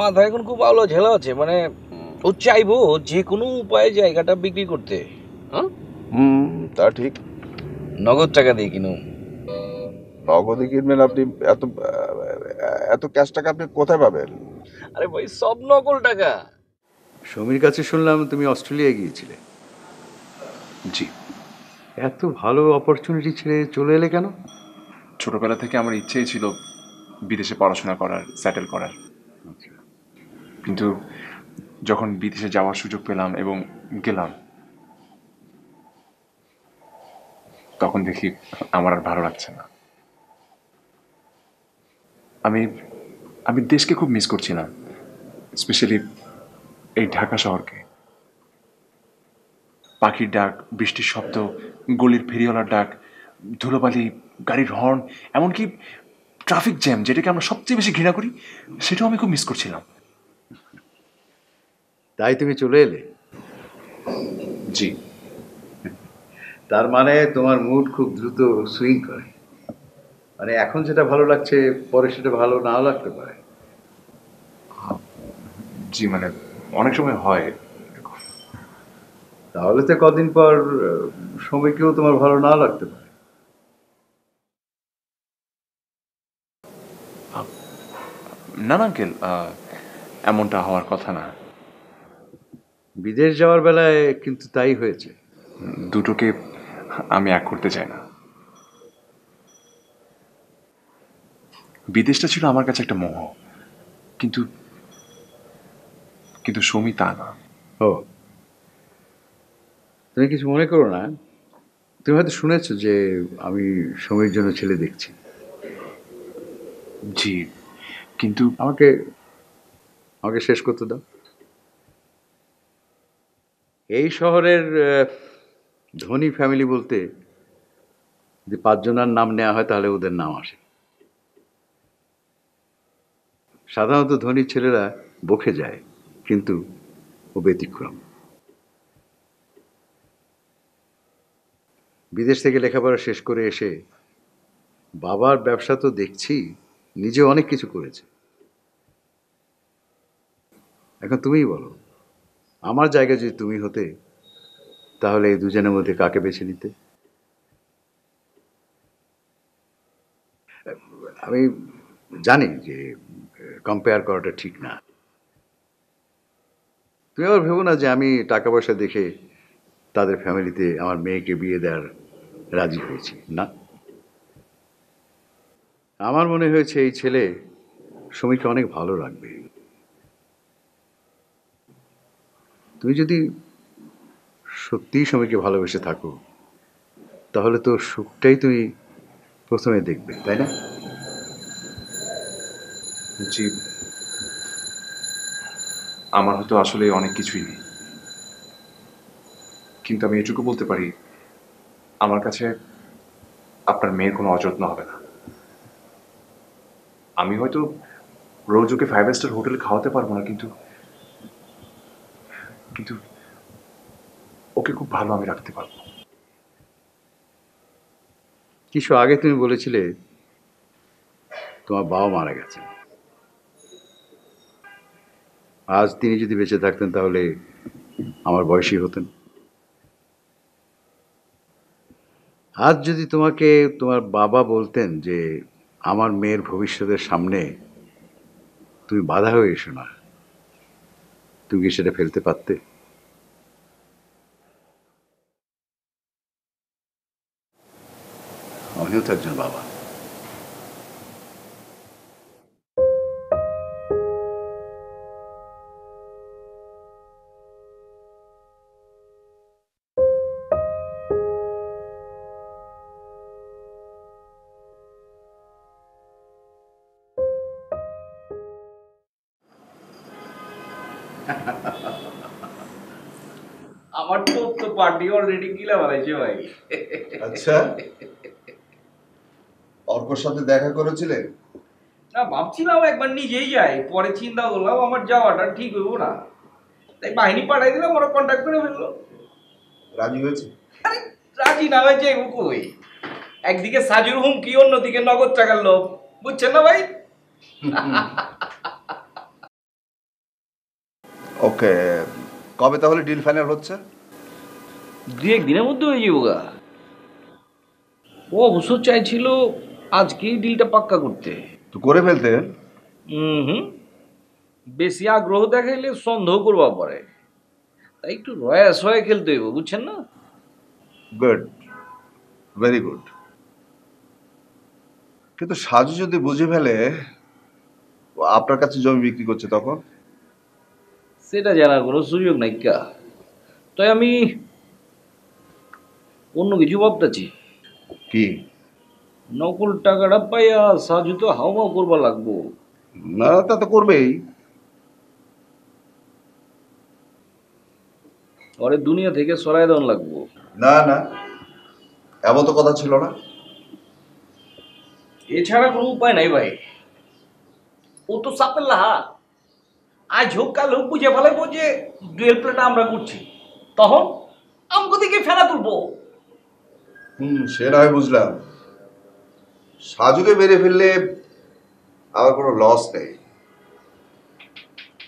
মাথা এখন খুব ভালো ঝেলা আছে মানে ও চাইবো যে কোনো উপায়ে জায়গাটা বিক্রি করতে হ্যাঁ হুম তা ঠিক নগদ টাকা দিয়ে কিনুন নগদে কিনবেন আপনি এত এত ক্যাশ টাকা আপনি কোথায় পাবেন আরে ভাই সব নকল টাকা সমীর কাছে শুনলাম তুমি অস্ট্রেলিয়ায় গিয়েছিলে জি এত ভালো অপরচুনিটি ছেড়ে চলে এলে কেন ছোটবেলা থেকে আমার ইচ্ছেই ছিল বিদেশে পড়াশোনা করার স্যাটেল করার কিন্তু যখন বিদেশে যাওয়ার সুযোগ পেলাম এবং গেলাম তখন দেখি আমার আর ভালো লাগছে না আমি আমি দেশকে খুব মিস করছিলাম স্পেশালি এই ঢাকা শহরকে পাখির ডাক বৃষ্টির শব্দ গলির ফেরিওয়ালার ডাক ধুলোবালি গাড়ির হর্ন এমনকি ট্রাফিক জ্যাম যেটাকে আমরা সবচেয়ে বেশি ঘৃণা করি সেটাও আমি খুব মিস করছিলাম তাই তুমি চলে এলে জি তার মানে তোমার মুড খুব দ্রুত সুইং করে মানে এখন যেটা ভালো লাগছে পরে সেটা ভালো নাও লাগতে পারে জি মানে অনেক সময় হয় তাহলে তো কদিন পর সময়কেও তোমার ভালো নাও লাগতে পারে না না আঙ্কেল এমনটা হওয়ার কথা না বিদেশ যাওয়ার বেলায় কিন্তু তাই হয়েছে দুটোকে আমি এক করতে চাই না বিদেশটা ছিল আমার কাছে একটা মোহ কিন্তু কিন্তু সমী তা না ও তুমি কিছু মনে করো না তুমি হয়তো শুনেছো যে আমি সমীর জন্য ছেলে দেখছি জি কিন্তু আমাকে আমাকে শেষ করতে দাও এই শহরের ধনী ফ্যামিলি বলতে যদি পাঁচজনার নাম নেওয়া হয় তাহলে ওদের নাম আসে সাধারণত ধনী ছেলেরা বকে যায় কিন্তু ও ব্যতিক্রম বিদেশ থেকে লেখাপড়া শেষ করে এসে বাবার ব্যবসা তো দেখছি নিজে অনেক কিছু করেছে এখন তুমিই বলো আমার জায়গায় যদি তুমি হতে তাহলে এই দুজনের মধ্যে কাকে বেছে নিতে আমি জানি যে কম্পেয়ার করাটা ঠিক না তুমি আবার ভেবো না যে আমি টাকা পয়সা দেখে তাদের ফ্যামিলিতে আমার মেয়েকে বিয়ে দেওয়ার রাজি হয়েছি না আমার মনে হয়েছে এই ছেলে সমীকে অনেক ভালো রাখবে তুমি যদি সত্যিই সময়কে ভালোবেসে থাকো তাহলে তো সুখটাই তুমি প্রথমে দেখবে তাই না জি আমার হয়তো আসলে অনেক কিছুই নেই কিন্তু আমি এটুকু বলতে পারি আমার কাছে আপনার মেয়ের কোনো অযত্ন হবে না আমি হয়তো রোজ ওকে ফাইভ স্টার হোটেল খাওয়াতে পারবো না কিন্তু কিন্তু ওকে খুব ভালো আমি রাখতে পারবো কিছু আগে তুমি বলেছিলে তোমার বাবা মারা গেছে আজ তিনি যদি বেঁচে থাকতেন তাহলে আমার বয়সী হতেন আজ যদি তোমাকে তোমার বাবা বলতেন যে আমার মেয়ের ভবিষ্যতের সামনে তুমি বাধা হয়ে এসো না তুমি কি সেটা ফেলতে পারতে আমিও তো একজন বাবা আমার তো পার্টি অলরেডি গিলা বানাইছে ভাই আচ্ছা ওর সাথে দেখা করেছিলে না ভাবছিলাম একবার নিজেই যাই পরে চিন্তা করলাম আমার যাওয়াটা ঠিক হইব না তাই বাহিনী পাঠাই দিলাম ওরা কন্ট্যাক্ট করে ফেললো রাজি হয়েছে রাজি না হয়েছে কই একদিকে সাজুর হুমকি অন্যদিকে নগদ টাকার লোক বুঝছেন না ভাই ওকে কবে তাহলে ডিল ফাইনাল হচ্ছে দু একদিনের মধ্যে হয়ে যাবো গা ও অবশ্য চাইছিল আজকেই ডিলটা পাক্কা করতে তো করে ফেলতে হুম বেশি আগ্রহ দেখাইলে সন্দেহ করবা পরে তাই একটু রয়াস হয়ে খেলতে হইব বুঝছেন না গুড ভেরি গুড কিন্তু সাজু যদি বুঝে ফেলে আপনার কাছে জমি বিক্রি করছে তখন সেটা জানার কোনো সুযোগ নাই কা তাই আমি অন্য কিছু ভাবতেছি কি নকল টাকাটা পাইয়া সাজু তো হাওয়া করবা লাগবো না তা তো করবেই পরে দুনিয়া থেকে সরাই দেওয়ান লাগবো না না এমন তো কথা ছিল না এছাড়া কোনো উপায় নাই ভাই ও তো সাপের লাহা আজ হোক কাল হোক বুঝে ফেলাইবো যে ডুয়েল প্লেটা আমরা করছি তখন আমকে দিকে ফেরা তুলবো হুম সে নয় বুঝলাম সাজুকে মেরে ফেললে আমার কোনো লস নেই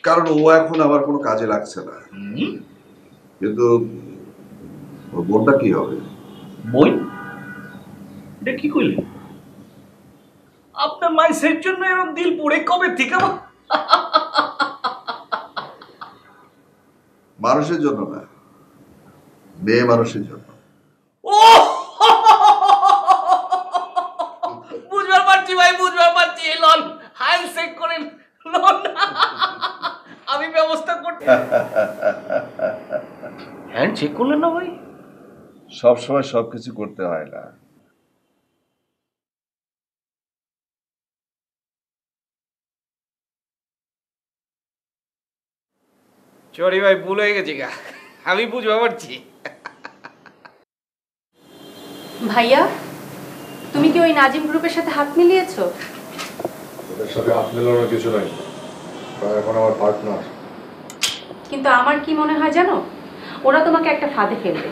কারণ ও এখন আমার কোনো কাজে লাগছে না কিন্তু বোনটা কি হবে বই এটা কি কইলেন আপনার মাইসের জন্য এরকম দিল পড়ে কবে থেকে মানুষের জন্য না মেয়ে মানুষের জন্য ও আমি ব্যবস্থা করতে হ্যাঁ, করলেন না ভাই সব কিছু করতে হয় না চরি ভাই ভুল হয়ে গেছি গা আমি বুঝবা পারছি ভাইয়া তুমি কি ওই নাজিম গ্রুপের সাথে হাত মিলিয়েছো ওদের সাথে হাত মেলানোর কিছু নাই ওরা এখন আমার পার্টনার কিন্তু আমার কি মনে হয় জানো ওরা তোমাকে একটা ফাঁদে ফেলবে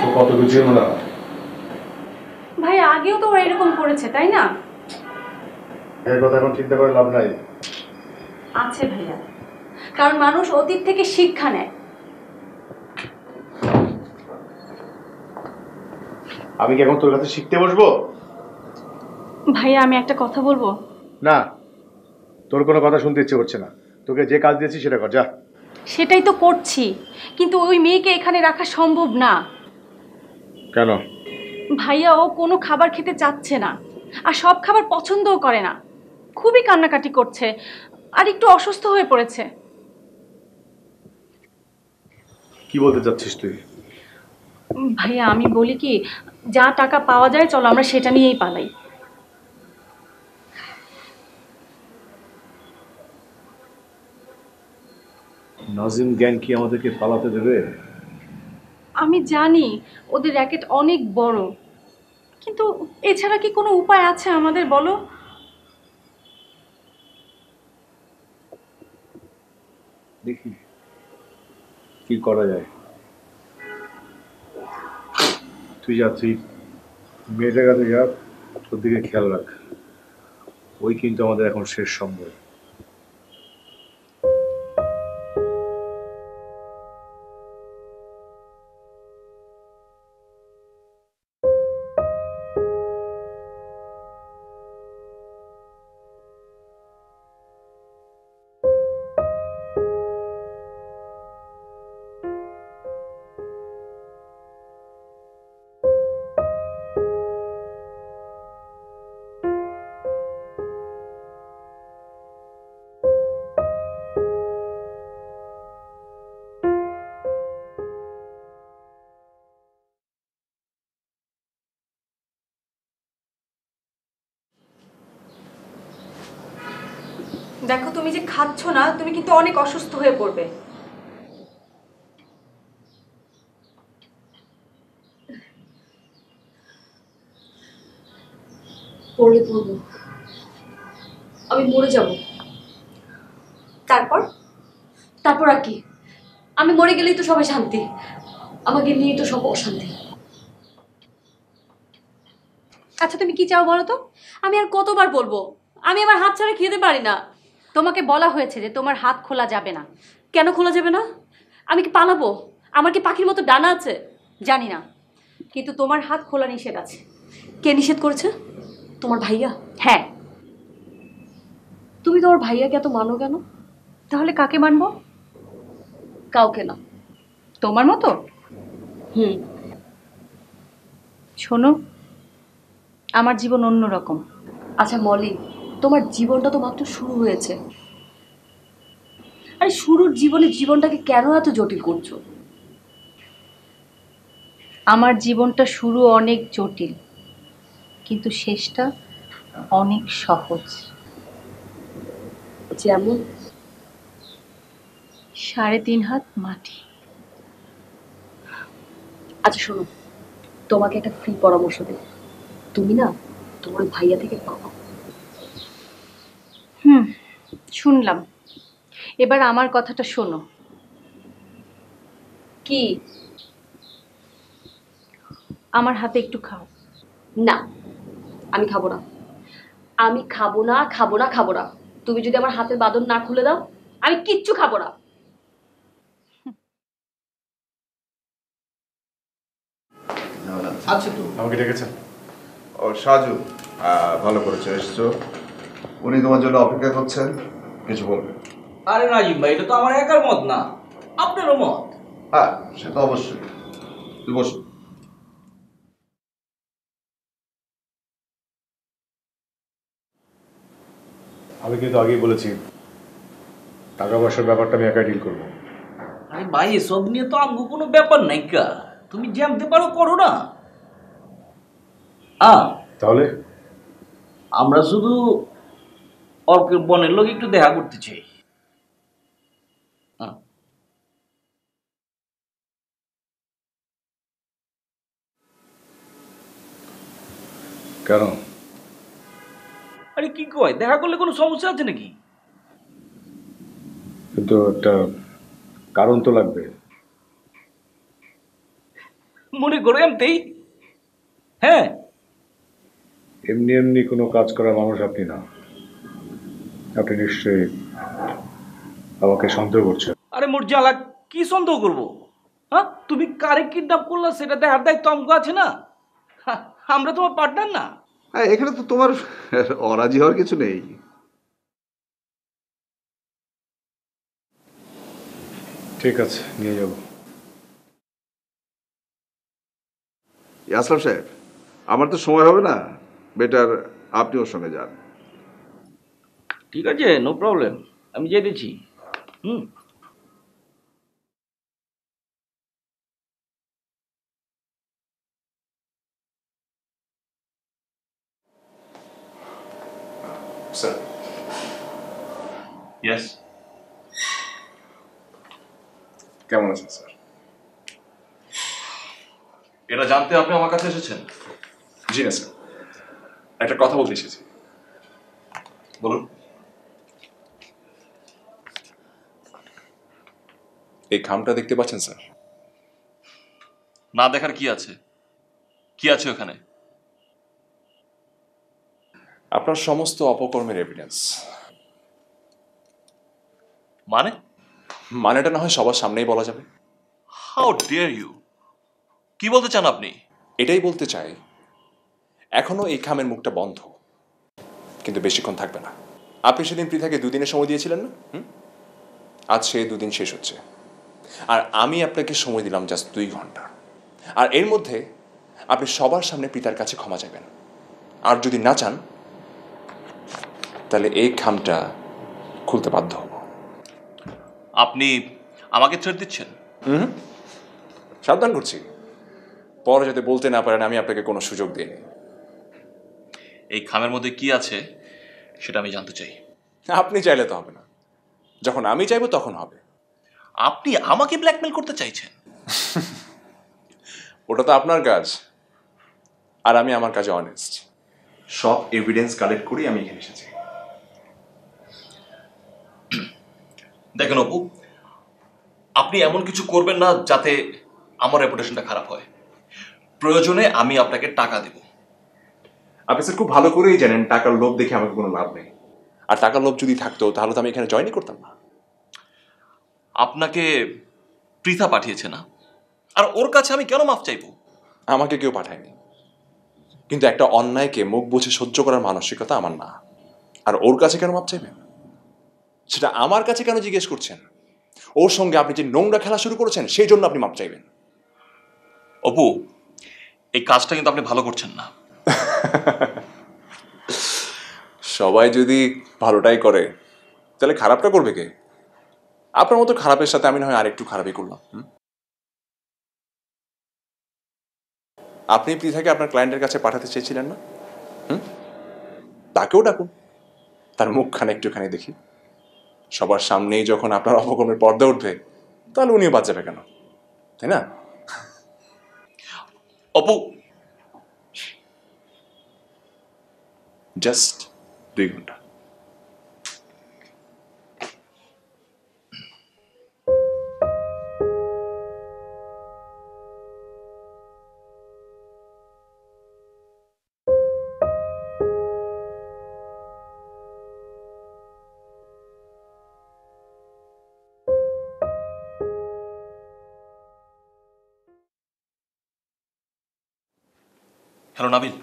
তো কত কিছু না ভাই আগেও তো ওরা এরকম করেছে তাই না এই কথা এখন চিন্তা করে লাভ নাই আছে ভাইয়া কারণ মানুষ অতীত থেকে শিক্ষা নেয় আমি কি এখন তোর কাছে শিখতে বসবো ভাইয়া আমি একটা কথা বলবো না তোর কোনো কথা শুনতে ইচ্ছে করছে না তোকে যে কাজ দিয়েছি সেটা কর যা সেটাই তো করছি কিন্তু ওই মেয়েকে এখানে রাখা সম্ভব না কেন ভাইয়া ও কোনো খাবার খেতে চাচ্ছে না আর সব খাবার পছন্দও করে না খুবই কান্নাকাটি করছে আর একটু অসুস্থ হয়ে পড়েছে কি বলতে চাচ্ছিস তুই ভাইয়া আমি বলি কি যা টাকা পাওয়া যায় চলো আমরা সেটা নিয়েই পালাই নাজিম গ্যাং কি আমাদেরকে পালাতে দেবে আমি জানি ওদের র্যাকেট অনেক বড় কিন্তু এছাড়া কি কোনো উপায় আছে আমাদের বলো দেখি কি করা যায় তুই যা তুই মেয়েটার কাছে যা ওর দিকে খেয়াল রাখ ওই কিন্তু আমাদের এখন শেষ সম্ভব দেখো তুমি যে খাচ্ছ না তুমি কিন্তু অনেক অসুস্থ হয়ে পড়বে পড়লে পড়ব আমি মরে যাব তারপর তারপর আর কি আমি মরে গেলেই তো সবাই শান্তি আমাকে নিয়ে তো সব অশান্তি আচ্ছা তুমি কি চাও বলো তো আমি আর কতবার বলবো আমি আমার হাত ছাড়া খেতে পারি না তোমাকে বলা হয়েছে যে তোমার হাত খোলা যাবে না কেন খোলা যাবে না আমি কি পালাবো আমার কি পাখির মতো ডানা আছে জানি না কিন্তু তোমার হাত খোলা নিষেধ আছে কে নিষেধ করেছে তোমার ভাইয়া হ্যাঁ তুমি তোমার ভাইয়াকে এত মানো কেন তাহলে কাকে মানবো কাউকে না তোমার মতো হুম শোনো আমার জীবন অন্যরকম আচ্ছা মলি তোমার জীবনটা তো মাত্র শুরু হয়েছে আরে শুরুর জীবনে জীবনটাকে কেন এত জটিল করছো আমার জীবনটা শুরু অনেক জটিল কিন্তু শেষটা অনেক সহজ যেমন সাড়ে তিন হাত মাটি আচ্ছা শোনো তোমাকে একটা ফ্রি পরামর্শ দেব তুমি না তোমার ভাইয়া থেকে পাবো শুনলাম এবার আমার কথাটা শোনো কি আমার হাতে একটু খাও না আমি খাবো না আমি খাবো না খাবো না খাবো না তুমি যদি আমার হাতের বাদন না খুলে দাও আমি কিচ্ছু খাবো না আচ্ছা ভালো করেছো এসছো উনি তোমার জন্য অপেক্ষা করছেন কিছু বলবে আরে রাজীব ভাই এটা তো আমার একার মত না আপনারও মত হ্যাঁ সে তো অবশ্যই তুই আমি কিন্তু আগেই বলেছি টাকা পয়সার ব্যাপারটা আমি একাই ডিল করবো আরে ভাই এসব নিয়ে তো আমগো কোনো ব্যাপার নাই কা তুমি জানতে পারো করো না তাহলে আমরা শুধু অর্কের বনের লোক একটু দেখা করতে চাই কারণ আরে কি কয় দেখা করলে কোনো সমস্যা আছে নাকি কিন্তু একটা কারণ তো লাগবে মনে করো এমতেই হ্যাঁ এমনি এমনি কোনো কাজ করা মানুষ আপনি না আপনি নিশ্চয়ই আমাকে সন্দেহ করছে আরে মুরজালা কি সন্দেহ করব হ্যাঁ তুমি কারে কিডন্যাপ করলা সেটা দেখার দায়িত্ব আমাকে আছে না হ্যাঁ, আমরা তোমার পার্টনার না হ্যাঁ এখানে তো তোমার অরাজি হওয়ার কিছু নেই ঠিক আছে নিয়ে যাব ইয়াসলাম সাহেব আমার তো সময় হবে না বেটার আপনি ওর সঙ্গে যান ঠিক আছে নো প্রবলেম আমি যেয়ে দিচ্ছি হুম Sir. Yes. কেমন আছেন স্যার এটা জানতে আপনি আমার কাছে এসেছেন জি না স্যার একটা কথা বলতে এসেছি বলুন এই খামটা দেখতে পাচ্ছেন স্যার না দেখার কি আছে কি আছে ওখানে আপনার সমস্ত অপকর্মের এভিডেন্স মানে মানেটা না হয় সবার সামনেই বলা যাবে হাউ ডেয়ার ইউ কি বলতে চান আপনি এটাই বলতে চাই এখনো এই খামের মুখটা বন্ধ কিন্তু বেশিক্ষণ থাকবে না আপনি সেদিন পৃথাকে দুদিনের সময় দিয়েছিলেন না আজ সে দুদিন শেষ হচ্ছে আর আমি আপনাকে সময় দিলাম জাস্ট দুই ঘন্টা আর এর মধ্যে আপনি সবার সামনে পিতার কাছে ক্ষমা যাবেন আর যদি না চান তাহলে এই খামটা খুলতে বাধ্য হব আপনি আমাকে ছেড়ে দিচ্ছেন হুম সাবধান করছি পরে যাতে বলতে না পারেন আমি আপনাকে কোনো সুযোগ দিইনি এই খামের মধ্যে কি আছে সেটা আমি জানতে চাই আপনি চাইলে তো হবে না যখন আমি চাইবো তখন হবে আপনি আমাকে ব্ল্যাকমেল করতে চাইছেন ওটা তো আপনার কাজ আর আমি আমার কাজে অনেস্ট সব এভিডেন্স কালেক্ট করি আমি এখানে এসেছি দেখেন অপু আপনি এমন কিছু করবেন না যাতে আমার রেপুটেশনটা খারাপ হয় প্রয়োজনে আমি আপনাকে টাকা দেব আপনি স্যার খুব ভালো করেই জানেন টাকার লোভ দেখে আমাকে কোনো লাভ নেই আর টাকার লোভ যদি থাকতো তাহলে তো আমি এখানে জয়েনই করতাম না আপনাকে পৃথা পাঠিয়েছে না আর ওর কাছে আমি কেন মাফ চাইব আমাকে কেউ পাঠায়নি কিন্তু একটা অন্যায়কে মুখ বুঝে সহ্য করার মানসিকতা আমার না আর ওর কাছে কেন মাপ চাইবেন সেটা আমার কাছে কেন জিজ্ঞেস করছেন ওর সঙ্গে আপনি যে নোংরা খেলা শুরু করেছেন সেই জন্য আপনি মাপ চাইবেন অপু এই কাজটা কিন্তু আপনি ভালো করছেন না সবাই যদি ভালোটাই করে তাহলে খারাপটা করবে কে আপনার মতো খারাপের সাথে আমি না হয় আরেকটু খারাপই করলাম আপনি পৃথাকে আপনার ক্লায়েন্টের কাছে পাঠাতে চেয়েছিলেন না হুম তাকেও ডাকুন তার মুখখানে একটুখানি দেখি সবার সামনেই যখন আপনার অপকর্মের পর্দা উঠবে তাহলে উনিও বাদ যাবে কেন তাই না অপু জাস্ট দুই ঘন্টা হ্যালো নাবিল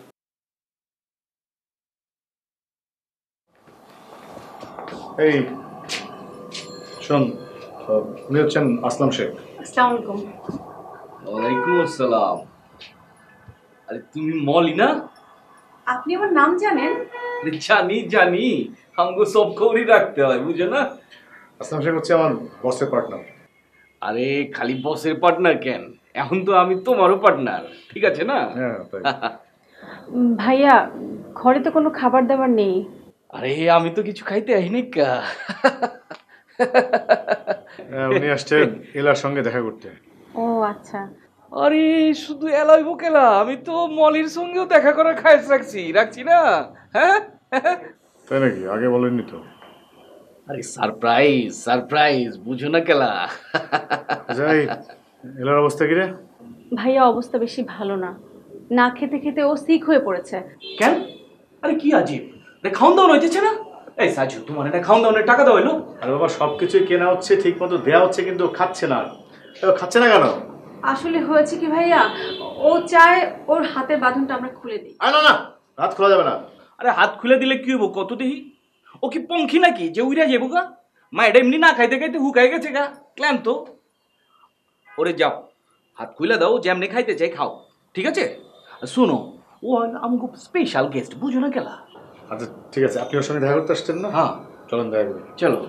এই শোন উনি হচ্ছেন আসলাম শেখ আসসালামু আলাইকুম ওয়ালাইকুম আসসালাম আরে তুমি মলি না আপনি আমার নাম জানেন জানি জানি আমগো সব খবরই রাখতে হয় বুঝো না আসলাম শেখ হচ্ছে আমার বসের পার্টনার আরে খালি বসের পার্টনার কেন এখন তো আমি তোমারও পার্টনার ঠিক আছে না হ্যাঁ, ভাইয়া ঘরে তো কোনো খাবার দাবার নেই আরে আমি তো কিছু খাইতে আইনি কা হ্যাঁ, উনি আসছেন এলার সঙ্গে দেখা করতে ও আচ্ছা আরে শুধু এলাই কেলা আমি তো মলির সঙ্গেও দেখা করে খাই রাখছি রাখছি না হ্যাঁ তাই নাকি আগে বলেননি তো আরে সারপ্রাইজ সারপ্রাইজ বুঝো না কেলা যাই এলার অবস্থা কি রে ভাইয়া অবস্থা বেশি ভালো না না খেতে খেতে ও সিক হয়ে পড়েছে কেন আরে কি আজীব রে খাওন দাও হইতেছে না এই সাজু তোমার এটা খাওন দাওনের টাকা দাও এলো আরে বাবা সব কিছুই কেনা হচ্ছে ঠিক মতো দেওয়া হচ্ছে কিন্তু খাচ্ছে না খাচ্ছে না কেন আসলে হয়েছে কি ভাইয়া ও চায় ওর হাতের বাঁধনটা আমরা খুলে দিই আরে না না হাত খোলা যাবে না আরে হাত খুলে দিলে কি হবো কত দেহি ও কি পঙ্খি নাকি যে উইরা যাবো গা মা এটা এমনি না খাইতে খাইতে হুকাই গেছে গা ক্লান্ত ওরে যাও হাত খুলে দাও যেমনি খাইতে চাই খাও ঠিক আছে শোনো ও খুব স্পেশাল গেস্ট বুঝো না কেলা আচ্ছা ঠিক আছে আপনি ওর সঙ্গে দেখা করতে আসছেন না হ্যাঁ চলুন দেখা করি চলো